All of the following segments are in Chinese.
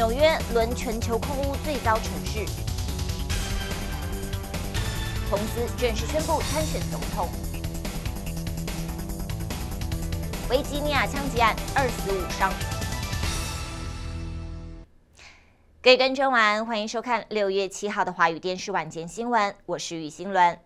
纽约沦全球空污最糟城市，公斯正式宣布参选总统。维吉尼亚枪击案二死五伤。位观众安，欢迎收看六月七号的华语电视晚间新闻，我是雨欣伦。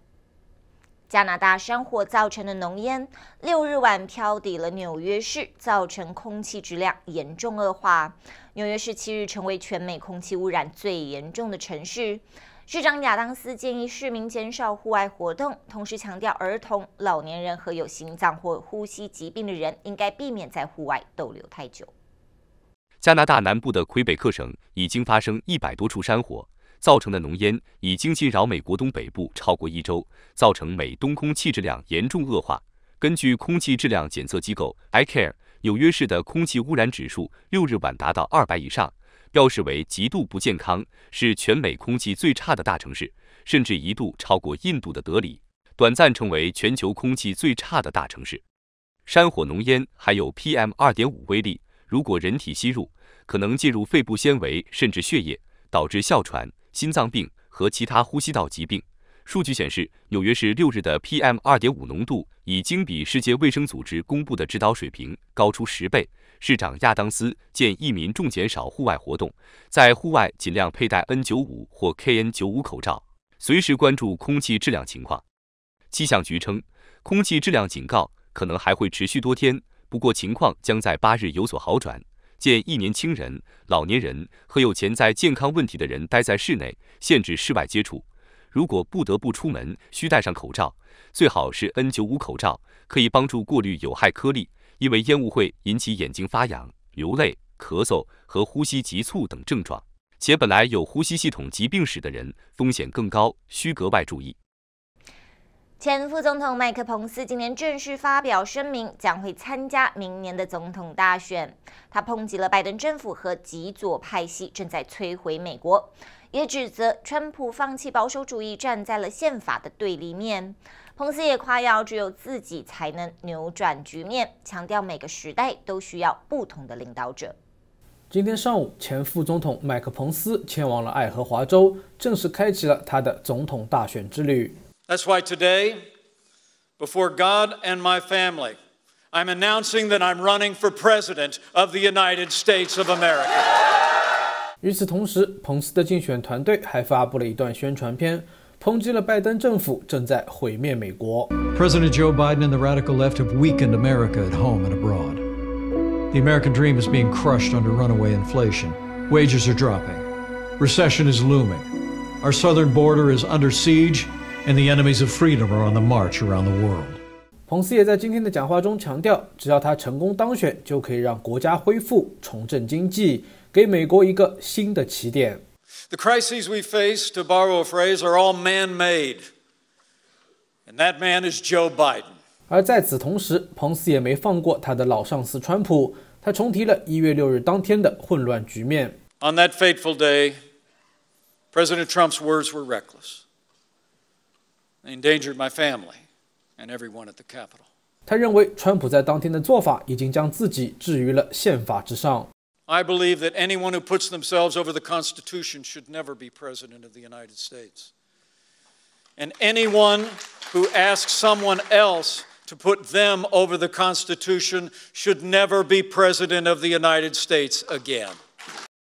加拿大山火造成的浓烟，六日晚飘抵了纽约市，造成空气质量严重恶化。纽约市七日成为全美空气污染最严重的城市。市长亚当斯建议市民减少户外活动，同时强调儿童、老年人和有心脏或呼吸疾病的人应该避免在户外逗留太久。加拿大南部的魁北克省已经发生一百多处山火，造成的浓烟已经侵扰美国东北部超过一周，造成美东空气质量严重恶化。根据空气质量检测机构 ICARE。纽约市的空气污染指数六日晚达到二百以上，标示为极度不健康，是全美空气最差的大城市，甚至一度超过印度的德里，短暂成为全球空气最差的大城市。山火浓烟还有 PM 二点五微粒，如果人体吸入，可能进入肺部纤维甚至血液，导致哮喘、心脏病和其他呼吸道疾病。数据显示，纽约市六日的 PM 二点五浓度已经比世界卫生组织公布的指导水平高出十倍。市长亚当斯建议民众减少户外活动，在户外尽量佩戴 N 九五或 KN 九五口罩，随时关注空气质量情况。气象局称，空气质量警告可能还会持续多天，不过情况将在八日有所好转。建议年轻人、老年人和有潜在健康问题的人待在室内，限制室外接触。如果不得不出门，需戴上口罩，最好是 N95 口罩，可以帮助过滤有害颗粒。因为烟雾会引起眼睛发痒、流泪、咳嗽和呼吸急促等症状，且本来有呼吸系统疾病史的人风险更高，需格外注意。前副总统麦克彭斯今年正式发表声明，将会参加明年的总统大选。他抨击了拜登政府和极左派系正在摧毁美国，也指责川普放弃保守主义，站在了宪法的对立面。彭斯也夸耀只有自己才能扭转局面，强调每个时代都需要不同的领导者。今天上午，前副总统麦克彭斯前往了爱荷华州，正式开启了他的总统大选之旅。That's why today, before God and my family, I'm announcing that I'm running for president of the United States of America. 与此同时，彭斯的竞选团队还发布了一段宣传片，抨击了拜登政府正在毁灭美国。President Joe Biden and the radical left have weakened America at home and abroad. The American dream is being crushed under runaway inflation. Wages are dropping. Recession is looming. Our southern border is under siege. and 和的 enemies of freedom are on the march around the world。彭斯也在今天的讲话中强调，只要他成功当选，就可以让国家恢复、重振经济，给美国一个新的起点。The crises we face, to borrow a phrase, are all man-made, and that man is Joe Biden。而在此同时，彭斯也没放过他的老上司川普，他重提了一月六日当天的混乱局面。On that fateful day, President Trump's words were reckless. endangered my family and everyone at the Capitol. 他认为川普在当天的做法已经将自己置于了宪法之上。I believe that anyone who puts themselves over the Constitution should never be president of the United States. And anyone who asks someone else to put them over the Constitution should never be president of the United States again.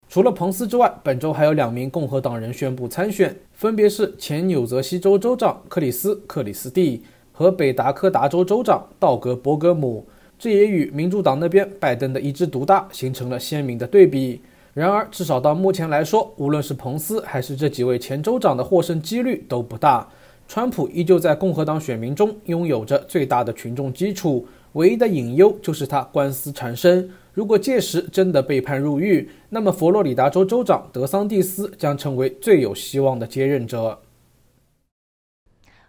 除了彭斯之外，本周还有两名共和党人宣布参选，分别是前纽泽西州州长克里斯·克里斯蒂和北达科达州州长道格·伯格姆。这也与民主党那边拜登的一枝独大形成了鲜明的对比。然而，至少到目前来说，无论是彭斯还是这几位前州长的获胜几率都不大。川普依旧在共和党选民中拥有着最大的群众基础，唯一的隐忧就是他官司缠身。如果届时真的被判入狱，那么佛罗里达州州长德桑蒂斯将成为最有希望的接任者。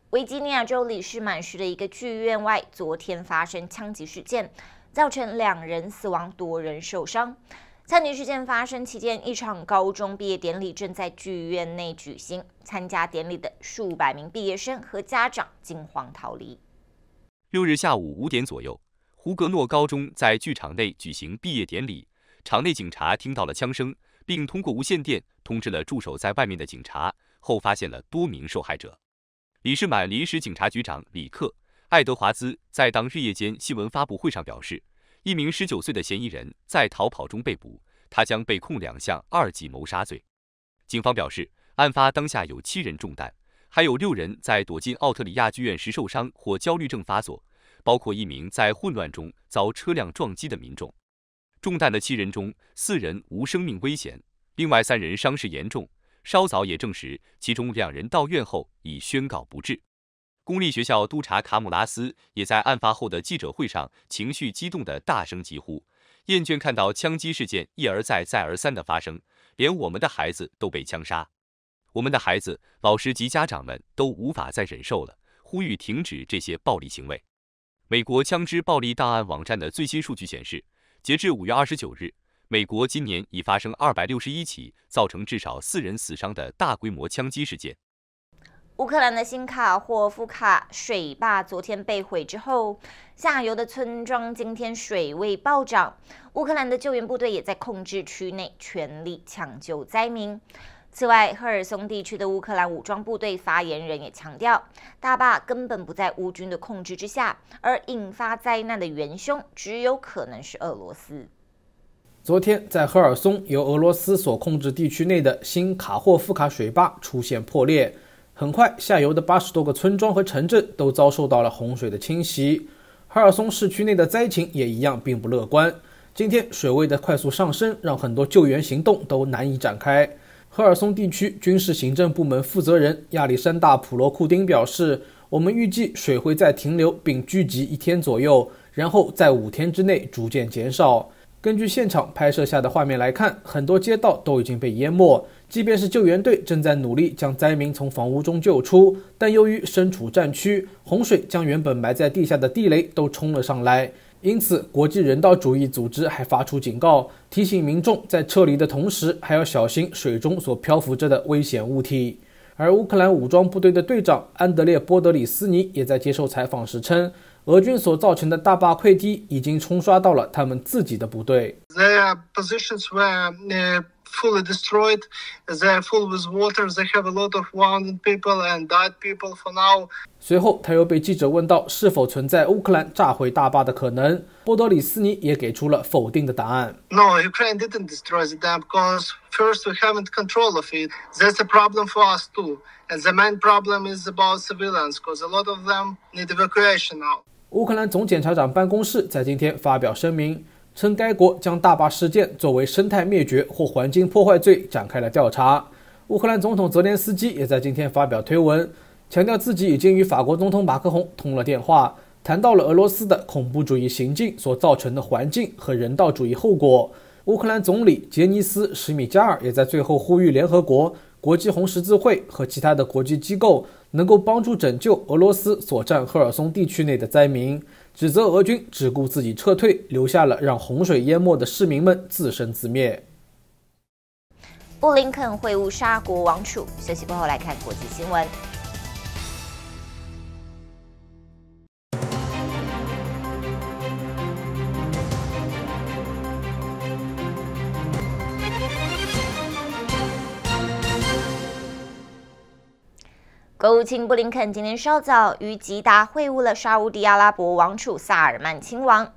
维吉尼亚州里士满市的一个剧院外，昨天发生枪击事件，造成两人死亡，多人受伤。枪击事件发生期间，一场高中毕业典礼正在剧院内举行，参加典礼的数百名毕业生和家长惊慌逃离。六日下午五点左右。胡格诺高中在剧场内举行毕业典礼，场内警察听到了枪声，并通过无线电通知了驻守在外面的警察，后发现了多名受害者。李士满临时警察局长里克·爱德华兹在当日夜间新闻发布会上表示，一名19岁的嫌疑人在逃跑中被捕，他将被控两项二级谋杀罪。警方表示，案发当下有七人中弹，还有六人在躲进奥特里亚剧院时受伤或焦虑症发作。包括一名在混乱中遭车辆撞击的民众，中弹的七人中，四人无生命危险，另外三人伤势严重。稍早也证实，其中两人到院后已宣告不治。公立学校督察卡姆拉斯也在案发后的记者会上情绪激动地大声疾呼：“厌倦看到枪击事件一而再、再而三的发生，连我们的孩子都被枪杀，我们的孩子、老师及家长们都无法再忍受了，呼吁停止这些暴力行为。”美国枪支暴力档案网站的最新数据显示，截至五月二十九日，美国今年已发生二百六十一起造成至少四人死伤的大规模枪击事件。乌克兰的新卡霍夫卡水坝昨天被毁之后，下游的村庄今天水位暴涨。乌克兰的救援部队也在控制区内全力抢救灾民。此外，赫尔松地区的乌克兰武装部队发言人也强调，大坝根本不在乌军的控制之下，而引发灾难的元凶只有可能是俄罗斯。昨天，在赫尔松由俄罗斯所控制地区内的新卡霍夫卡水坝出现破裂，很快，下游的八十多个村庄和城镇都遭受到了洪水的侵袭。赫尔松市区内的灾情也一样并不乐观。今天，水位的快速上升让很多救援行动都难以展开。赫尔松地区军事行政部门负责人亚历山大·普罗库丁表示：“我们预计水会在停留并聚集一天左右，然后在五天之内逐渐减少。”根据现场拍摄下的画面来看，很多街道都已经被淹没。即便是救援队正在努力将灾民从房屋中救出，但由于身处战区，洪水将原本埋在地下的地雷都冲了上来。因此，国际人道主义组织还发出警告，提醒民众在撤离的同时，还要小心水中所漂浮着的危险物体。而乌克兰武装部队的队长安德烈·波德里斯尼也在接受采访时称，俄军所造成的大坝溃堤已经冲刷到了他们自己的部队。fully destroyed. They're full with water. They have a lot of wounded people and dead people for now. 随后，他又被记者问到是否存在乌克兰炸毁大坝的可能，波多里斯尼也给出了否定的答案。No, Ukraine didn't destroy the dam because first we haven't control of it. That's a problem for us too. And the main problem is about civilians because a lot of them need evacuation now. 乌克兰总检察长办公室在今天发表声明。称该国将大坝事件作为生态灭绝或环境破坏罪展开了调查。乌克兰总统泽连斯基也在今天发表推文，强调自己已经与法国总统马克龙通了电话，谈到了俄罗斯的恐怖主义行径所造成的环境和人道主义后果。乌克兰总理杰尼斯·史米加尔也在最后呼吁联合国、国际红十字会和其他的国际机构能够帮助拯救俄罗斯所占赫尔松地区内的灾民。指责俄军只顾自己撤退，留下了让洪水淹没的市民们自生自灭。布林肯会晤沙国王储。休息过后来看国际新闻。国务卿布林肯今天稍早于吉达会晤了沙乌地阿拉伯王储萨尔曼亲王。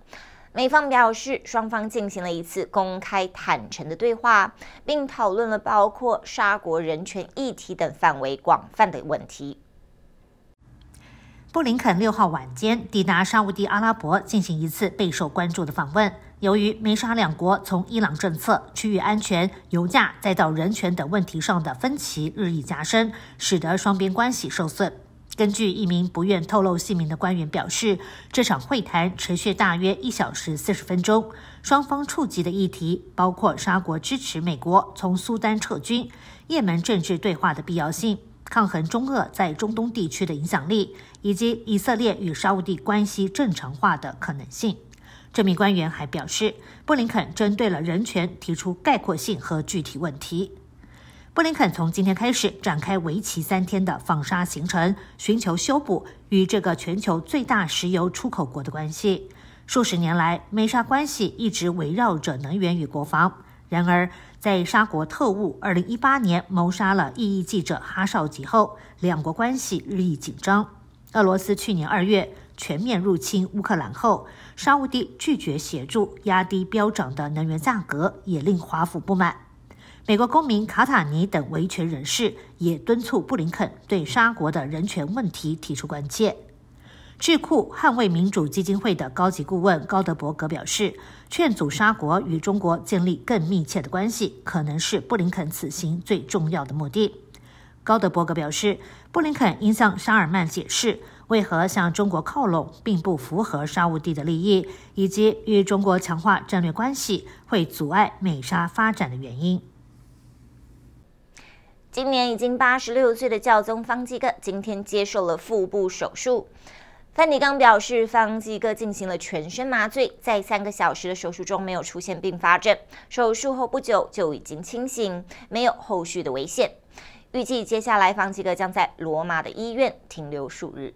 美方表示，双方进行了一次公开坦诚的对话，并讨论了包括沙国人权议题等范围广泛的问题。布林肯六号晚间抵达沙乌地阿拉伯，进行一次备受关注的访问。由于美沙两国从伊朗政策、区域安全、油价再到人权等问题上的分歧日益加深，使得双边关系受损。根据一名不愿透露姓名的官员表示，这场会谈持续大约一小时四十分钟，双方触及的议题包括沙国支持美国从苏丹撤军、也门政治对话的必要性、抗衡中俄在中东地区的影响力，以及以色列与沙地关系正常化的可能性。这名官员还表示，布林肯针对了人权提出概括性和具体问题。布林肯从今天开始展开为期三天的访沙行程，寻求修补与这个全球最大石油出口国的关系。数十年来，美沙关系一直围绕着能源与国防。然而，在沙国特务2018年谋杀了异议记者哈少吉后，两国关系日益紧张。俄罗斯去年二月。全面入侵乌克兰后，沙乌地拒绝协助压低飙涨的能源价格，也令华府不满。美国公民卡塔尼等维权人士也敦促布林肯对沙国的人权问题提出关切。智库捍卫民主基金会的高级顾问高德伯格表示，劝阻沙国与中国建立更密切的关系，可能是布林肯此行最重要的目的。高德伯格表示，布林肯应向沙尔曼解释。为何向中国靠拢并不符合沙乌地的利益，以及与中国强化战略关系会阻碍美沙发展的原因。今年已经八十六岁的教宗方济各今天接受了腹部手术，范尼刚表示，方济各进行了全身麻醉，在三个小时的手术中没有出现并发症，手术后不久就已经清醒，没有后续的危险。预计接下来方济各将在罗马的医院停留数日。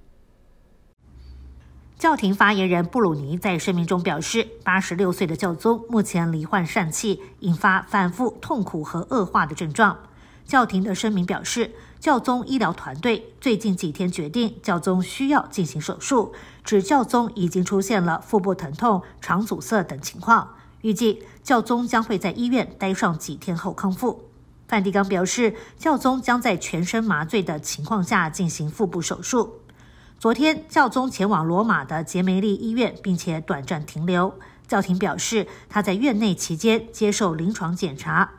教廷发言人布鲁尼在声明中表示，八十六岁的教宗目前罹患疝气，引发反复痛苦和恶化的症状。教廷的声明表示，教宗医疗团队最近几天决定教宗需要进行手术，指教宗已经出现了腹部疼痛、肠阻塞等情况。预计教宗将会在医院待上几天后康复。梵蒂冈表示，教宗将在全身麻醉的情况下进行腹部手术。昨天，教宗前往罗马的杰梅利医院，并且短暂停留。教廷表示，他在院内期间接受临床检查。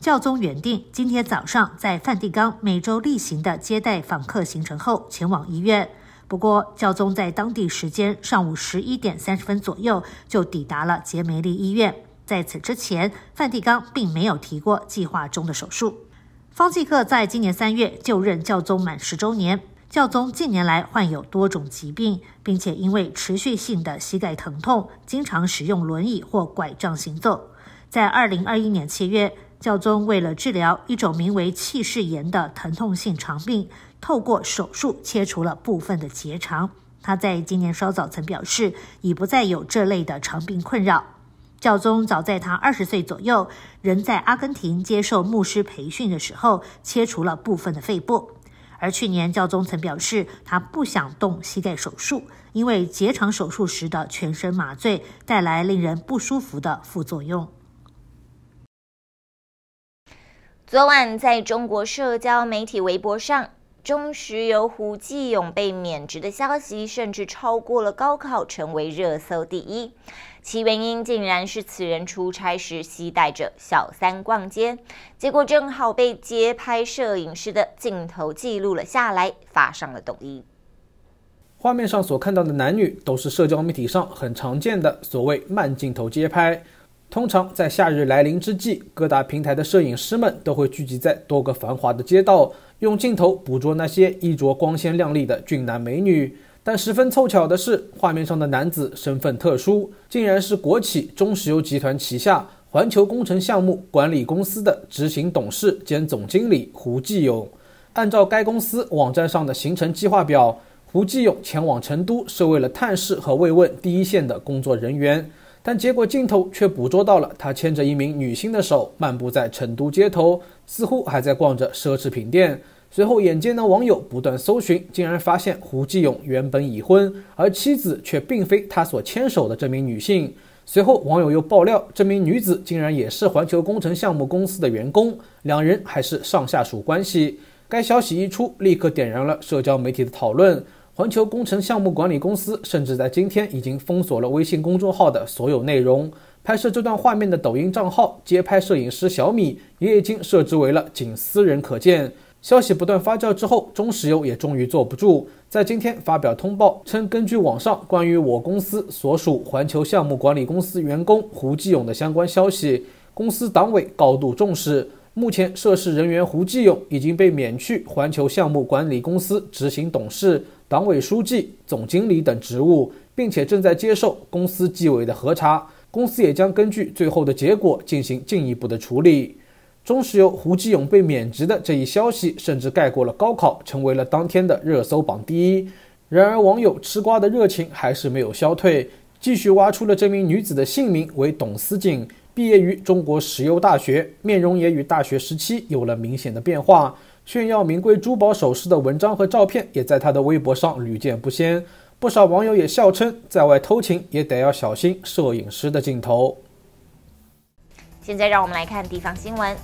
教宗原定今天早上在梵蒂冈每周例行的接待访客行程后前往医院，不过教宗在当地时间上午十一点三十分左右就抵达了杰梅利医院。在此之前，梵蒂冈并没有提过计划中的手术。方济克在今年三月就任教宗满十周年。教宗近年来患有多种疾病，并且因为持续性的膝盖疼痛，经常使用轮椅或拐杖行走。在二零二一年七月，教宗为了治疗一种名为憩室炎的疼痛性肠病，透过手术切除了部分的结肠。他在今年稍早曾表示，已不再有这类的肠病困扰。教宗早在他二十岁左右，仍在阿根廷接受牧师培训的时候，切除了部分的肺部。而去年，教宗曾表示他不想动膝盖手术，因为结肠手术时的全身麻醉带来令人不舒服的副作用。昨晚，在中国社交媒体微博上，中石油胡继勇被免职的消息甚至超过了高考，成为热搜第一。其原因竟然是此人出差时携带着小三逛街，结果正好被街拍摄影师的镜头记录了下来，发上了抖音。画面上所看到的男女都是社交媒体上很常见的所谓慢镜头街拍。通常在夏日来临之际，各大平台的摄影师们都会聚集在多个繁华的街道，用镜头捕捉那些衣着光鲜亮丽的俊男美女。但十分凑巧的是，画面上的男子身份特殊，竟然是国企中石油集团旗下环球工程项目管理公司的执行董事兼总经理胡继勇。按照该公司网站上的行程计划表，胡继勇前往成都，是为了探视和慰问第一线的工作人员。但结果，镜头却捕捉到了他牵着一名女性的手，漫步在成都街头，似乎还在逛着奢侈品店。随后，眼尖的网友不断搜寻，竟然发现胡继勇原本已婚，而妻子却并非他所牵手的这名女性。随后，网友又爆料，这名女子竟然也是环球工程项目公司的员工，两人还是上下属关系。该消息一出，立刻点燃了社交媒体的讨论。环球工程项目管理公司甚至在今天已经封锁了微信公众号的所有内容。拍摄这段画面的抖音账号“街拍摄影师小米”也已经设置为了仅私人可见。消息不断发酵之后，中石油也终于坐不住，在今天发表通报称，根据网上关于我公司所属环球项目管理公司员工胡继勇的相关消息，公司党委高度重视，目前涉事人员胡继勇已经被免去环球项目管理公司执行董事、党委书记、总经理等职务，并且正在接受公司纪委的核查，公司也将根据最后的结果进行进一步的处理。中石油胡继勇被免职的这一消息，甚至盖过了高考，成为了当天的热搜榜第一。然而，网友吃瓜的热情还是没有消退，继续挖出了这名女子的姓名为董思锦，毕业于中国石油大学，面容也与大学时期有了明显的变化。炫耀名贵珠宝首饰的文章和照片也在她的微博上屡见不鲜。不少网友也笑称，在外偷情也得要小心摄影师的镜头。现在，让我们来看地方新闻。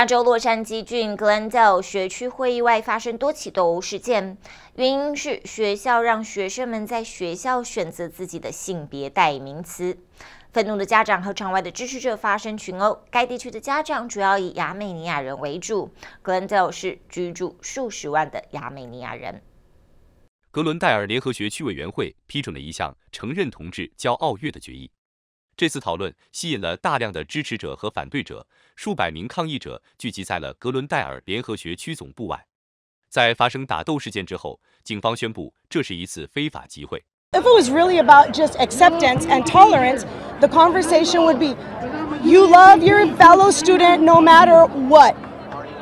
加州洛杉矶郡格兰戴尔学区会议外发生多起斗殴事件，原因是学校让学生们在学校选择自己的性别代名词。愤怒的家长和场外的支持者发生群殴。该地区的家长主要以亚美尼亚人为主，格兰戴尔是居住数十万的亚美尼亚人。格伦戴尔联合学区委员会批准了一项承认同志骄傲月的决议。这次讨论吸引了大量的支持者和反对者，数百名抗议者聚集在了格伦戴尔联合学区总部外。在发生打斗事件之后，警方宣布这是一次非法集会。If it was really about just acceptance and tolerance, the conversation would be, you love your fellow student no matter what.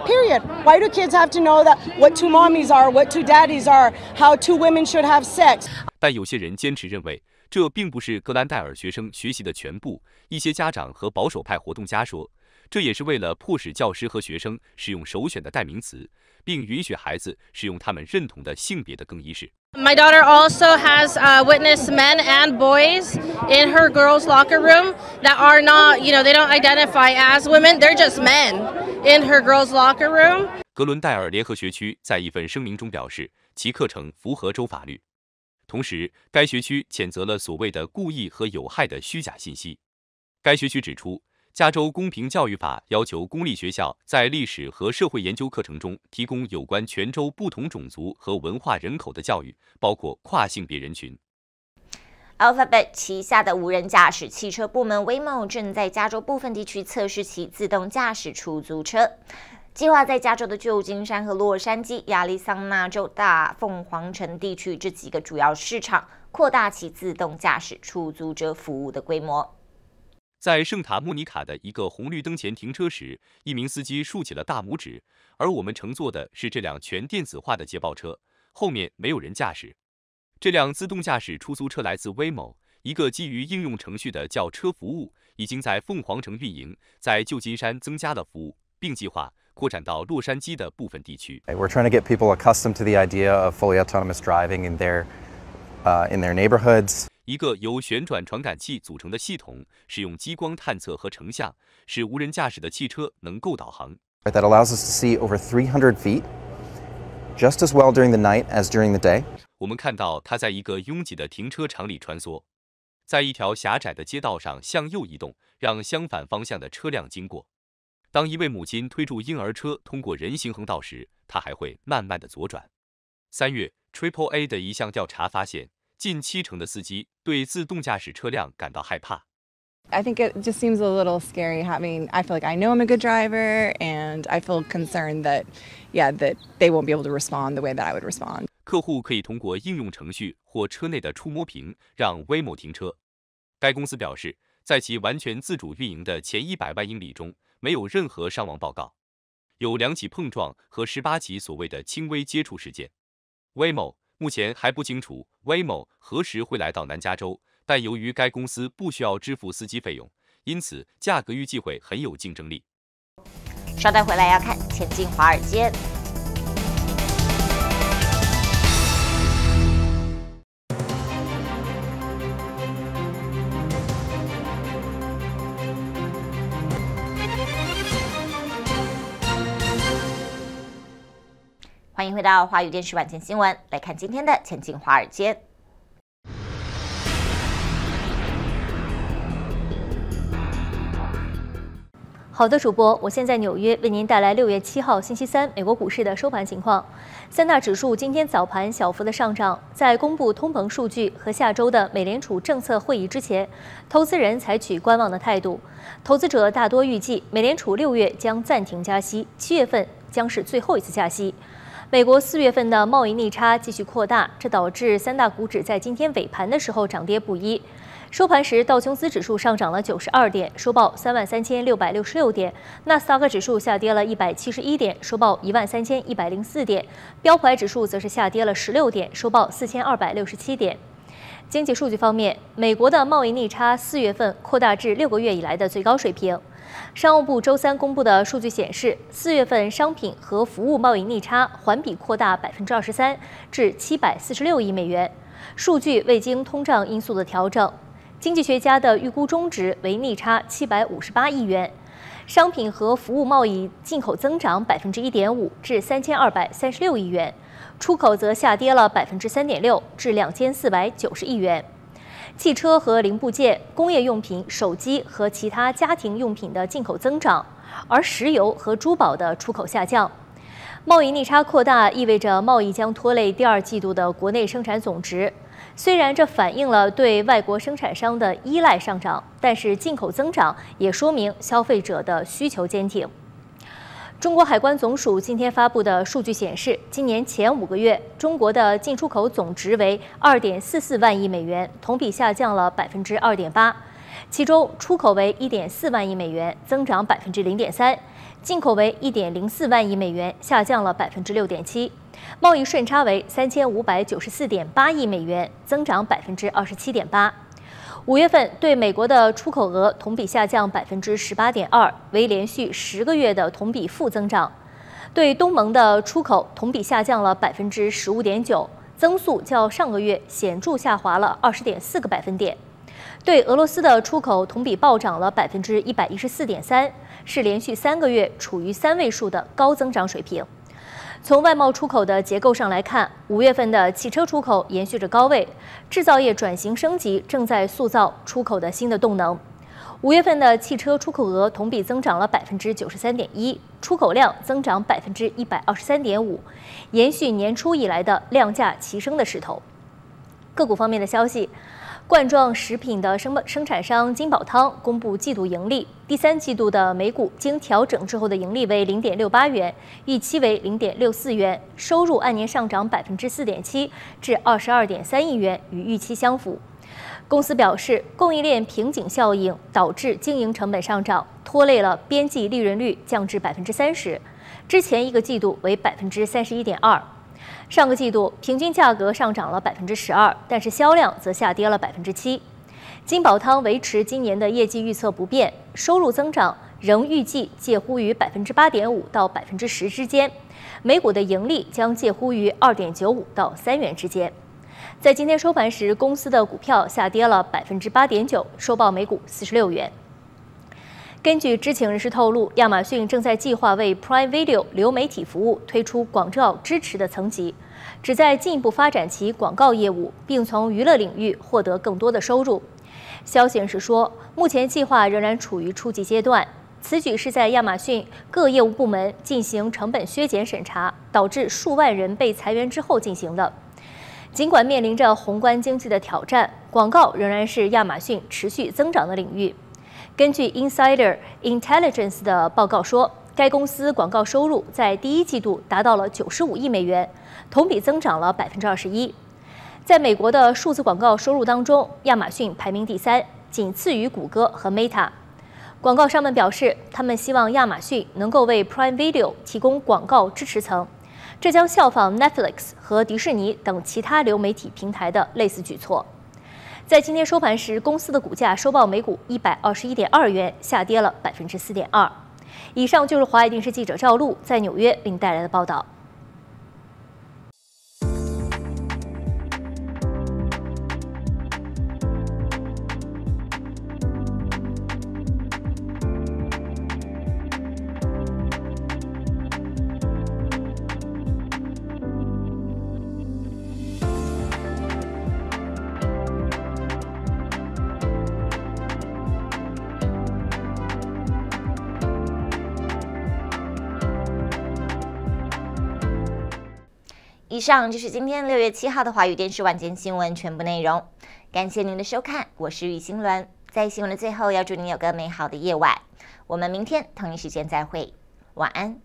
Period. Why do kids have to know that what two mommies are, what two daddies are, how two women should have sex? 但有些人坚持认为，这并不是格兰戴尔学生学习的全部。一些家长和保守派活动家说，这也是为了迫使教师和学生使用首选的代名词，并允许孩子使用他们认同的性别的更衣室。My daughter also has witnessed men and boys in her girls' locker room that are not, you know, they don't identify as women. They're just men in her girls' locker room. 格伦戴尔联合学区在一份声明中表示，其课程符合州法律。同时，该学区谴责了所谓的故意和有害的虚假信息。该学区指出，加州公平教育法要求公立学校在历史和社会研究课程中提供有关全州不同种族和文化人口的教育，包括跨性别人群。Alphabet 旗下的无人驾驶汽车部门 Waymo 正在加州部分地区测试其自动驾驶出租车。计划在加州的旧金山和洛杉矶、亚利桑那州大凤凰城地区这几个主要市场扩大其自动驾驶出租车服务的规模。在圣塔莫尼卡的一个红绿灯前停车时，一名司机竖起了大拇指。而我们乘坐的是这辆全电子化的捷豹车，后面没有人驾驶。这辆自动驾驶出租车来自 Waymo，一个基于应用程序的叫车服务，已经在凤凰城运营，在旧金山增加了服务，并计划。扩展到洛杉矶的部分地区。We're trying to get people accustomed to the idea of fully autonomous driving in their, uh, in their neighborhoods. 一个由旋转传感器组成的系统，使用激光探测和成像，使无人驾驶的汽车能够导航。That allows us to see over 300 feet, just as well during the night as during the day. 我们看到它在一个拥挤的停车场里穿梭，在一条狭窄的街道上向右移动，让相反方向的车辆经过。当一位母亲推住婴儿车通过人行横道时，她还会慢慢的左转。三月，Triple A 的一项调查发现，近七成的司机对自动驾驶车辆感到害怕。I think it just seems a little scary. Having, I feel like I know I'm a good driver, and I feel concerned that, yeah, that they won't be able to respond the way that I would respond. 客户可以通过应用程序或车内的触摸屏让 Waymo 停车。该公司表示，在其完全自主运营的前一百万英里中。没有任何伤亡报告，有两起碰撞和十八起所谓的轻微接触事件。Waymo 目前还不清楚 Waymo 何时会来到南加州，但由于该公司不需要支付司机费用，因此价格预计会很有竞争力。稍待回来，要看《前进华尔街》。欢迎回到《华语电视晚间新闻》，来看今天的《前进华尔街》。好的，主播，我现在纽约为您带来六月七号星期三美国股市的收盘情况。三大指数今天早盘小幅的上涨，在公布通膨数据和下周的美联储政策会议之前，投资人采取观望的态度。投资者大多预计美联储六月将暂停加息，七月份将是最后一次加息。美国四月份的贸易逆差继续扩大，这导致三大股指在今天尾盘的时候涨跌不一。收盘时，道琼斯指数上涨了92点，收报3万3666点；纳斯达克指数下跌了171点，收报1万3104点；标普指数则是下跌了16点，收报4267点。经济数据方面，美国的贸易逆差四月份扩大至六个月以来的最高水平。商务部周三公布的数据显示，四月份商品和服务贸易逆差环比扩大百分之二十三，至七百四十六亿美元。数据未经通胀因素的调整，经济学家的预估中值为逆差七百五十八亿元。商品和服务贸易进口增长百分之一点五，至三千二百三十六亿元；出口则下跌了百分之三点六，至两千四百九十亿元。汽车和零部件、工业用品、手机和其他家庭用品的进口增长，而石油和珠宝的出口下降，贸易逆差扩大意味着贸易将拖累第二季度的国内生产总值。虽然这反映了对外国生产商的依赖上涨，但是进口增长也说明消费者的需求坚挺。中国海关总署今天发布的数据显示，今年前五个月，中国的进出口总值为二点四四万亿美元，同比下降了百分之二点八。其中，出口为一点四万亿美元，增长百分之零点三；进口为一点零四万亿美元，下降了百分之六点七。贸易顺差为三千五百九十四点八亿美元，增长百分之二十七点八。五月份对美国的出口额同比下降百分之十八点二，为连续十个月的同比负增长；对东盟的出口同比下降了百分之十五点九，增速较上个月显著下滑了二十点四个百分点；对俄罗斯的出口同比暴涨了百分之一百一十四点三，是连续三个月处于三位数的高增长水平。从外贸出口的结构上来看，五月份的汽车出口延续着高位，制造业转型升级正在塑造出口的新的动能。五月份的汽车出口额同比增长了百分之九十三点一，出口量增长百分之一百二十三点五，延续年初以来的量价齐升的势头。个股方面的消息。冠状食品的生生产商金宝汤公布季度盈利，第三季度的每股经调整之后的盈利为零点六八元，预期为零点六四元，收入按年上涨百分之四点七至二十二点三亿元，与预期相符。公司表示，供应链瓶颈效应导致经营成本上涨，拖累了边际利润率降至百分之三十，之前一个季度为百分之三十一点二。上个季度平均价格上涨了百分之十二，但是销量则下跌了百分之七。金宝汤维持今年的业绩预测不变，收入增长仍预计介乎于百分之八点五到百分之十之间，每股的盈利将介乎于二点九五到三元之间。在今天收盘时，公司的股票下跌了百分之八点九，收报每股四十六元。根据知情人士透露，亚马逊正在计划为 Prime Video 流媒体服务推出广告支持的层级，旨在进一步发展其广告业务，并从娱乐领域获得更多的收入。消息人士说，目前计划仍然处于初级阶段。此举是在亚马逊各业务部门进行成本削减审查，导致数万人被裁员之后进行的。尽管面临着宏观经济的挑战，广告仍然是亚马逊持续增长的领域。根据 Insider Intelligence 的报告说，该公司广告收入在第一季度达到了95亿美元，同比增长了21%。在美国的数字广告收入当中，亚马逊排名第三，仅次于谷歌和 Meta。广告商们表示，他们希望亚马逊能够为 Prime Video 提供广告支持层，这将效仿 Netflix 和迪士尼等其他流媒体平台的类似举措。在今天收盘时，公司的股价收报每股一百二十一点二元，下跌了百分之四点二。以上就是华尔电视记者赵璐在纽约并带来的报道。以上就是今天六月七号的华语电视晚间新闻全部内容，感谢您的收看，我是雨欣伦，在新闻的最后要祝您有个美好的夜晚，我们明天同一时间再会，晚安。